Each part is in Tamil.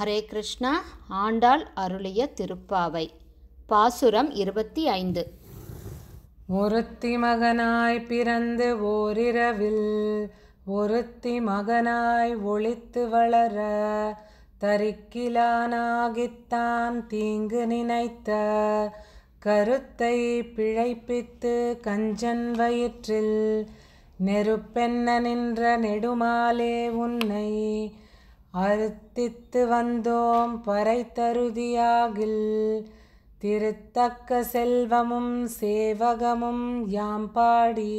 ஹரே கிருஷ்ணா ஆண்டாள் அருளிய திருப்பாவை பாசுரம் இருபத்தி ஐந்து ஒருத்தி மகனாய் பிறந்து ஓரிரவில் ஒருத்தி மகனாய் ஒளித்து வளர தரிக்கிலானாகித்தான் தீங்கு நினைத்த கருத்தை பிழைப்பித்து கஞ்சன் வயிற்றில் நெருப்பென்ன நின்ற நெடுமாலே உன்னை அறுத்தித்து வந்தோம் பறை தருதியாகில் திருத்தக்க செல்வமும் சேவகமும் யாம் பாடி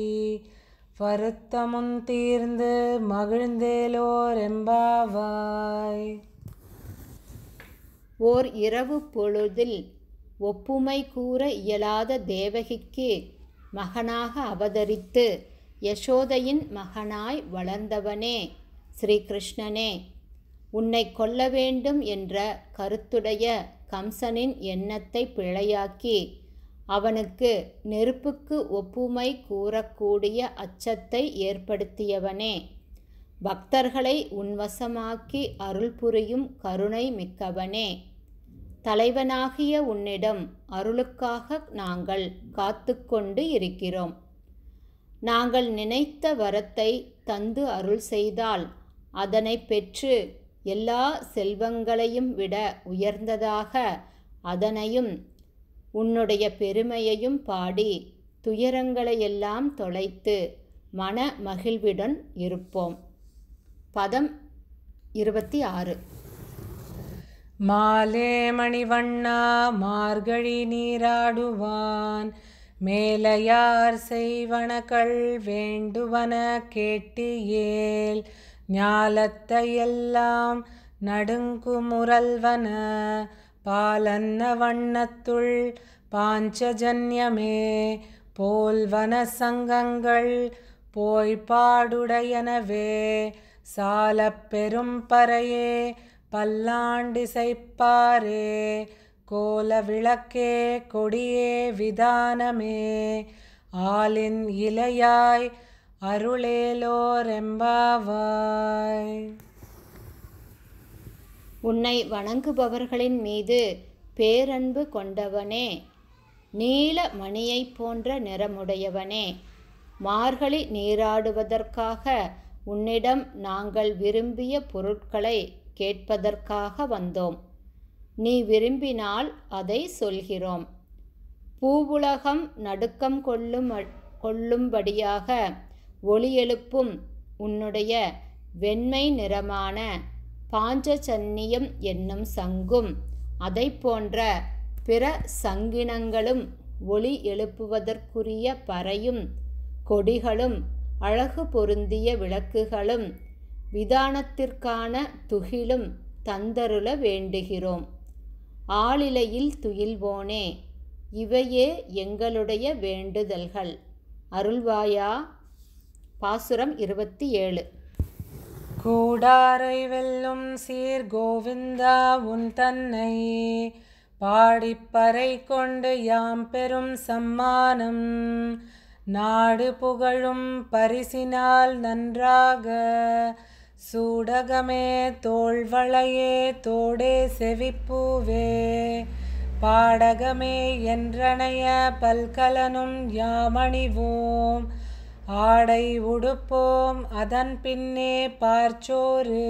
வருத்தமும் தீர்ந்து மகிழ்ந்தேலோர் எம்பாவாய் ஓர் இரவு பொழுதில் ஒப்புமை கூற இயலாத தேவகிக்கு மகனாக அவதரித்து யசோதையின் மகனாய் வளர்ந்தவனே ஸ்ரீகிருஷ்ணனே உன்னை கொல்ல வேண்டும் என்ற கருத்துடைய கம்சனின் எண்ணத்தை பிழையாக்கி அவனுக்கு நெருப்புக்கு ஒப்புமை கூறக்கூடிய அச்சத்தை ஏற்படுத்தியவனே பக்தர்களை உன்வசமாக்கி அருள் புரியும் கருணை மிக்கவனே தலைவனாகிய உன்னிடம் அருளுக்காக நாங்கள் காத்து கொண்டு இருக்கிறோம் நாங்கள் நினைத்த வரத்தை தந்து அருள் செய்தால் அதனை பெற்று எல்லா செல்வங்களையும் விட உயர்ந்ததாக அதனையும் உன்னுடைய பெருமையையும் பாடி துயரங்களையெல்லாம் தொலைத்து மன மகிழ்வுடன் இருப்போம் பதம் இருபத்தி ஆறு மாலே மணிவண்ணா மார்கழி நீராடுவான் மேலையார் செய்வன கள் வேண்டுவன கேட்டு ஏல் ஞாலத்தையெல்லாம் நடுங்குமுரல்வன பாலன்ன வண்ணத்துள் பாஞ்சஜன்யமே போல்வன சங்கங்கள் போய்பாடுடையனவே சால பறையே பல்லாண்டிசைப்பாரே கோல விளக்கே கொடியே விதானமே ஆளின் இலையாய் அருளேலோரெம்பாவாய் உன்னை வணங்குபவர்களின் மீது பேரன்பு கொண்டவனே நீல மணியைப் போன்ற நிறமுடையவனே மார்கழி நீராடுவதற்காக உன்னிடம் நாங்கள் விரும்பிய பொருட்களை கேட்பதற்காக வந்தோம் நீ விரும்பினால் அதை சொல்கிறோம் பூவுலகம் நடுக்கம் கொள்ளும் கொள்ளும்படியாக ஒளியெழுப்பும் உன்னுடைய வெண்மை நிறமான பாஞ்சசன்னியம் என்னும் சங்கும் அதை போன்ற பிற சங்கினங்களும் ஒளி எழுப்புவதற்குரிய பறையும் கொடிகளும் அழகு பொருந்திய விளக்குகளும் விதானத்திற்கான துகிலும் தந்தருள வேண்டுகிறோம் ஆளிலையில் துயில்வோனே இவையே எங்களுடைய வேண்டுதல்கள் அருள்வாயா பாசுரம் இருபத்தி ஏழு கூடாரை வெல்லும் சீர் கோவிந்தா உன் தன்னை பாடிப்பறை கொண்டு யாம் பெரும் சம்மானம் நாடு புகழும் பரிசினால் நன்றாக சூடகமே தோள்வளையே தோடே செவிப்பூவே பாடகமே என்றனைய பல்கலனும் யாமணிவோம் ஆடை உடுப்போம் அதன் பின்னே பார்ச்சோறு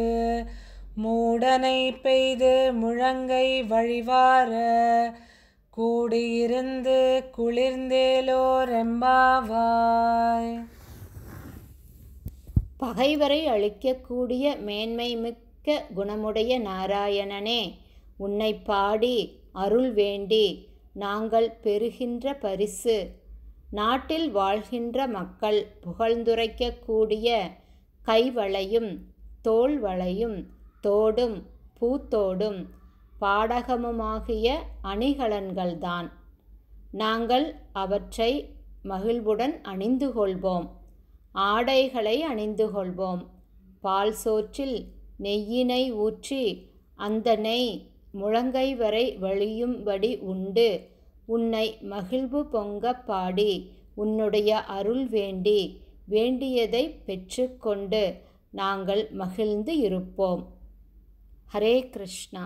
மூடனை பெய்து முழங்கை வழிவார கூடியிருந்து குளிர்ந்தேலோ ரெம்பாவாய் பகைவரை அழிக்கக்கூடிய மேன்மை மிக்க குணமுடைய நாராயணனே உன்னை பாடி அருள் வேண்டி நாங்கள் பெறுகின்ற பரிசு நாட்டில் வாழ்கின்ற மக்கள் புகழ்ந்துரைக்கக்கூடிய கைவளையும் தோல்வளையும் தோடும் பூத்தோடும் பாடகமுமாகிய அணிகலன்கள்தான் நாங்கள் அவற்றை மகிழ்வுடன் அணிந்து கொள்வோம் ஆடைகளை அணிந்து கொள்வோம் பால் சோற்றில் நெய்யினை ஊற்றி அந்த நெய் முழங்கை வரை வழியும்படி உண்டு உன்னை மகிழ்வு பொங்க பாடி உன்னுடைய அருள் வேண்டி வேண்டியதை பெற்றுக்கொண்டு நாங்கள் மகிழ்ந்து இருப்போம் ஹரே கிருஷ்ணா